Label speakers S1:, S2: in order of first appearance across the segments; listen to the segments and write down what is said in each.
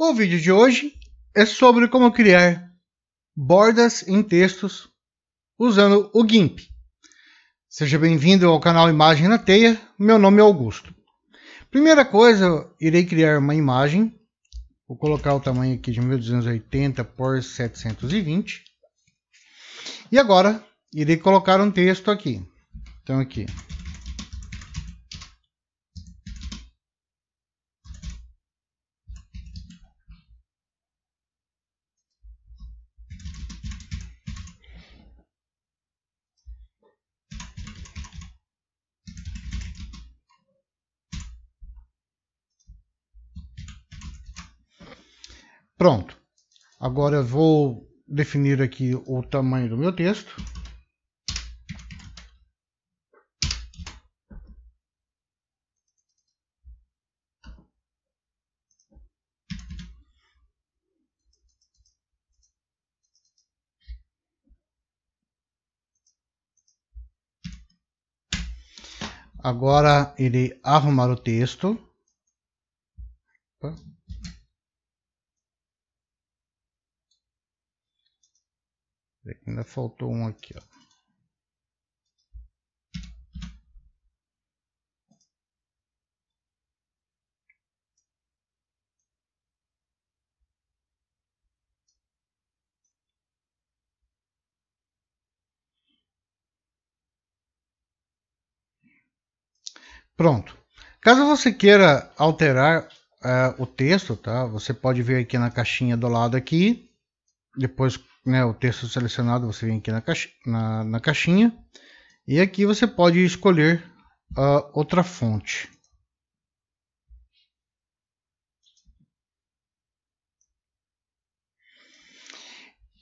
S1: O vídeo de hoje é sobre como criar bordas em textos usando o GIMP. Seja bem-vindo ao canal Imagem na Teia, meu nome é Augusto. Primeira coisa, irei criar uma imagem, vou colocar o tamanho aqui de 1280 por 720. E agora, irei colocar um texto aqui. Então aqui, Pronto. Agora eu vou definir aqui o tamanho do meu texto. Agora irei arrumar o texto. Opa. Ainda faltou um aqui, ó. Pronto. Caso você queira alterar uh, o texto, tá? Você pode ver aqui na caixinha do lado aqui depois, né, o texto selecionado, você vem aqui na, caixa, na, na caixinha. E aqui você pode escolher a ah, outra fonte.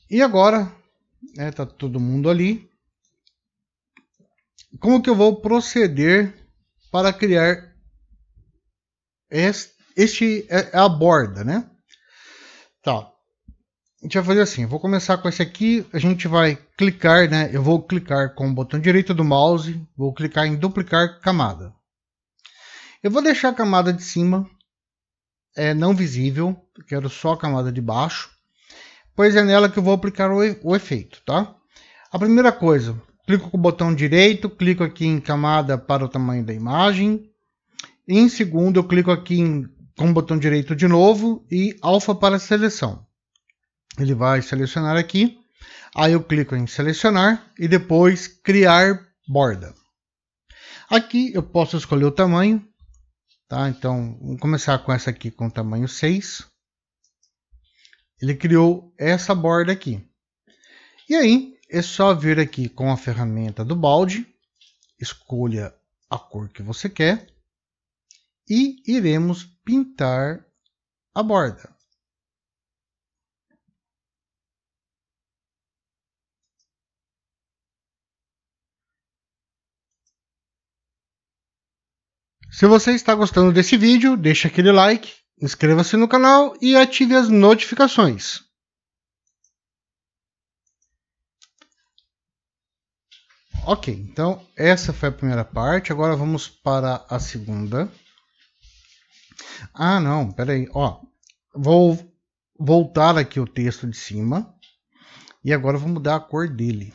S1: E agora, né, tá todo mundo ali. Como que eu vou proceder para criar este, este é, é a borda, né? Tá a gente vai fazer assim, vou começar com esse aqui, a gente vai clicar, né? Eu vou clicar com o botão direito do mouse, vou clicar em duplicar camada. Eu vou deixar a camada de cima é, não visível, quero só a camada de baixo, pois é nela que eu vou aplicar o, o efeito, tá? A primeira coisa, clico com o botão direito, clico aqui em camada para o tamanho da imagem, em segundo eu clico aqui em, com o botão direito de novo e alfa para seleção. Ele vai selecionar aqui. Aí eu clico em selecionar e depois criar borda. Aqui eu posso escolher o tamanho. Tá? Então, vamos começar com essa aqui com tamanho 6. Ele criou essa borda aqui. E aí, é só vir aqui com a ferramenta do balde. Escolha a cor que você quer. E iremos pintar a borda. Se você está gostando desse vídeo, deixe aquele like, inscreva-se no canal e ative as notificações. Ok, então essa foi a primeira parte. Agora vamos para a segunda. Ah, não, peraí. Ó, vou voltar aqui o texto de cima. E agora vou mudar a cor dele.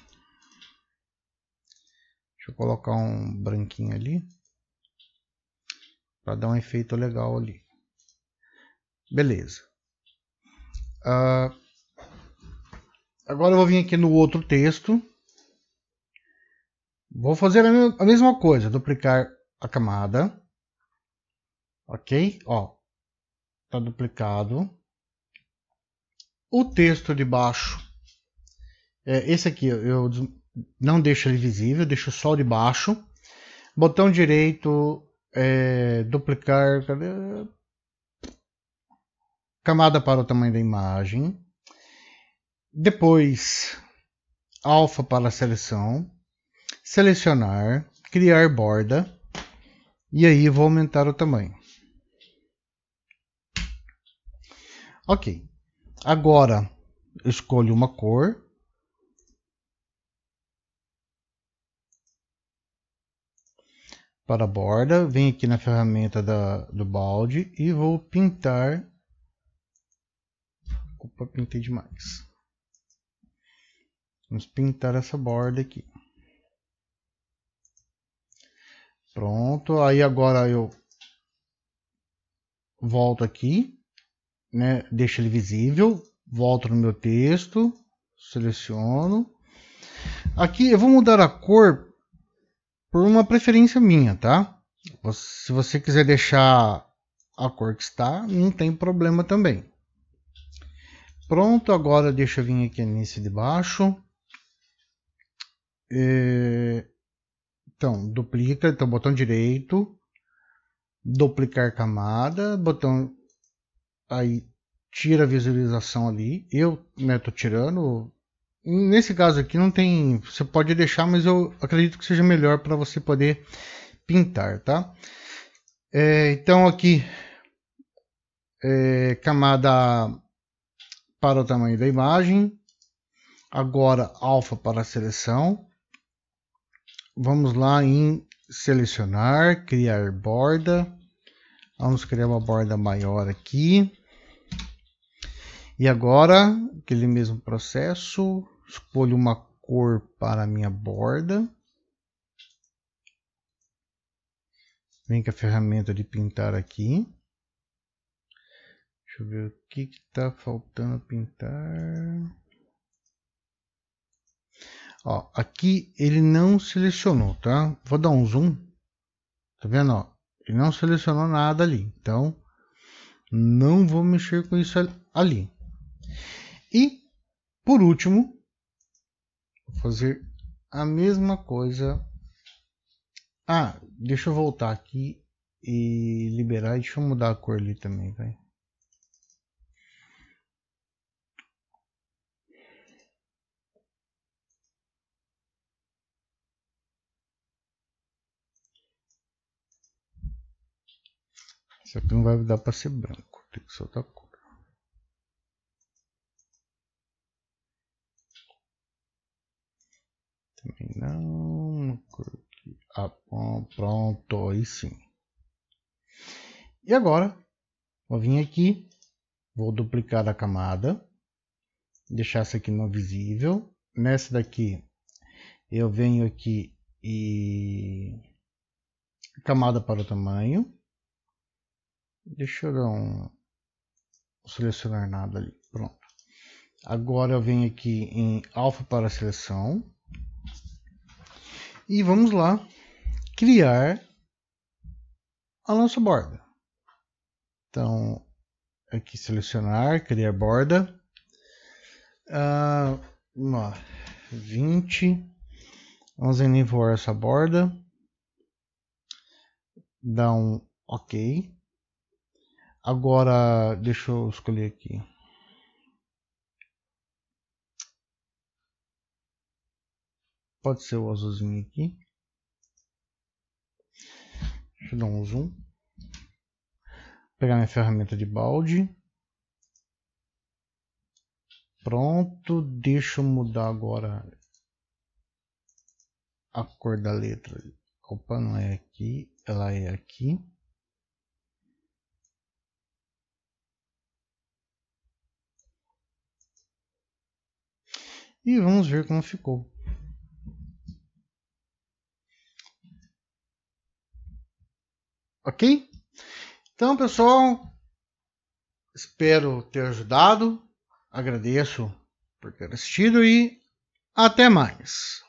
S1: Deixa eu colocar um branquinho ali para dar um efeito legal ali. Beleza. Uh, agora eu vou vir aqui no outro texto. Vou fazer a, a mesma coisa, duplicar a camada. Ok? Ó, tá duplicado. O texto de baixo, é, esse aqui eu não deixo ele visível, deixo só o de baixo. Botão direito é, duplicar. Cadê? Camada para o tamanho da imagem. Depois, alfa para seleção. Selecionar, criar borda. E aí vou aumentar o tamanho. Ok. Agora, escolho uma cor. para a borda, venho aqui na ferramenta da, do balde e vou pintar. Opa, pintei demais. Vamos pintar essa borda aqui. Pronto, aí agora eu volto aqui, né, deixo ele visível, volto no meu texto, seleciono. Aqui eu vou mudar a cor por uma preferência minha, tá? Se você quiser deixar a cor que está, não tem problema também. Pronto, agora deixa eu vir aqui nesse de baixo. É, então, duplica, então botão direito, duplicar camada, botão aí tira a visualização ali. Eu, né, tô tirando, Nesse caso aqui não tem, você pode deixar, mas eu acredito que seja melhor para você poder pintar, tá? É, então aqui, é, camada para o tamanho da imagem, agora alfa para a seleção. Vamos lá em selecionar, criar borda. Vamos criar uma borda maior aqui. E agora, aquele mesmo processo, Escolho uma cor para a minha borda. Vem com a ferramenta de pintar aqui. Deixa eu ver o que está faltando pintar. Ó, aqui ele não selecionou, tá? Vou dar um zoom. Tá vendo? Ó, ele não selecionou nada ali. Então, não vou mexer com isso ali. E, por último, fazer a mesma coisa. Ah, deixa eu voltar aqui e liberar. Deixa eu mudar a cor ali também, vai. Isso aqui não vai dar para ser branco, tem que soltar a cor. Não, ah, pronto, aí sim. E agora, vou vir aqui, vou duplicar a camada, deixar essa aqui não visível. Nessa daqui, eu venho aqui e camada para o tamanho. Deixa eu dar um selecionar nada ali, pronto. Agora eu venho aqui em alfa para seleção e vamos lá criar a nossa borda. Então, aqui selecionar, criar borda. Ah, 20. Vamos enivoar essa borda. Dá um OK. Agora, deixa eu escolher aqui. pode ser o azulzinho aqui. Deixa eu dar um zoom. Vou pegar minha ferramenta de balde. Pronto, deixa eu mudar agora a cor da letra. Opa, não é aqui, ela é aqui. E vamos ver como ficou. Ok? Então, pessoal, espero ter ajudado. Agradeço por ter assistido e até mais.